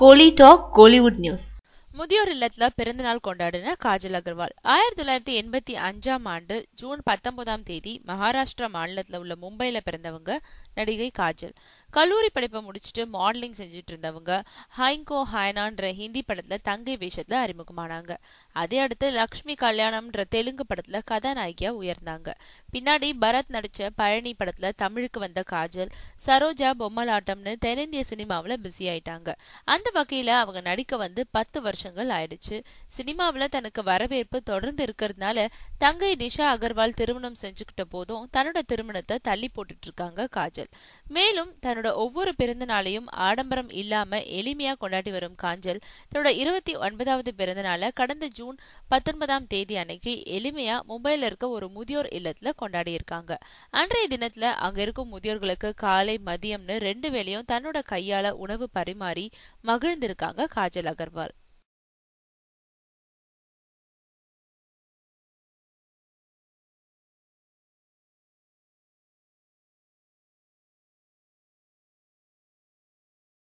கோலி talk Kollywood news முதியோர் இல்லத்துல பிறந்த நாள் கொண்டாடின காஜல் அகர்வால் ஆயிரத்தி தொள்ளாயிரத்தி எண்பத்தி அஞ்சாம் ஆண்டு ஜூன் பத்தொன்பதாம் தேதி மகாராஷ்டிரா மாநிலத்துல உள்ள மும்பைல பிறந்தவங்க நடிகை காஜல் கல்லூரி படிப்பை முடிச்சுட்டு மாடலிங் செஞ்சுட்டு இருந்தவங்க ஹைங்கோ ஹாய்னான்ற ஹிந்தி படத்துல தங்கை வேஷத்துல அறிமுகமானாங்க அதே அடுத்து லக்ஷ்மி கல்யாணம்ன்ற தெலுங்கு படத்துல கதாநாயகியா உயர்ந்தாங்க பின்னாடி பரத் நடிச்ச பழனி படத்துல தமிழுக்கு வந்த காஜல் சரோஜா பொம்மலாட்டம்னு தென்னிந்திய சினிமாவில் பிஸி ஆயிட்டாங்க அந்த வகையில அவங்க நடிக்க வந்து பத்து வருஷங்கள் ஆயிடுச்சு சினிமாவில் தனக்கு வரவேற்பு தொடர்ந்து இருக்கிறதுனால தங்கை நிஷா அகர்வால் திருமணம் செஞ்சுக்கிட்ட போதும் தன்னோட திருமணத்தை தள்ளி போட்டுட்டு இருக்காங்க காஜல் மேலும் தன்னோட தன்னோட ஒவ்வொரு பிறந்த நாளையும் ஆடம்பரம் இல்லாம எளிமையா கொண்டாடி வரும் காஞ்சல் தன்னோட இருபத்தி ஒன்பதாவது பிறந்த நாளை கடந்த ஜூன் பத்தொன்பதாம் தேதி அன்னைக்கு எளிமையா மும்பைல இருக்க ஒரு முதியோர் இல்லத்துல கொண்டாடி இருக்காங்க அன்றைய தினத்துல அங்க இருக்கும் முதியோர்களுக்கு காலை மதியம்னு ரெண்டு வேளையும் தன்னோட கையால உணவு பரிமாறி மகிழ்ந்திருக்காங்க காஜல் அகர்வால்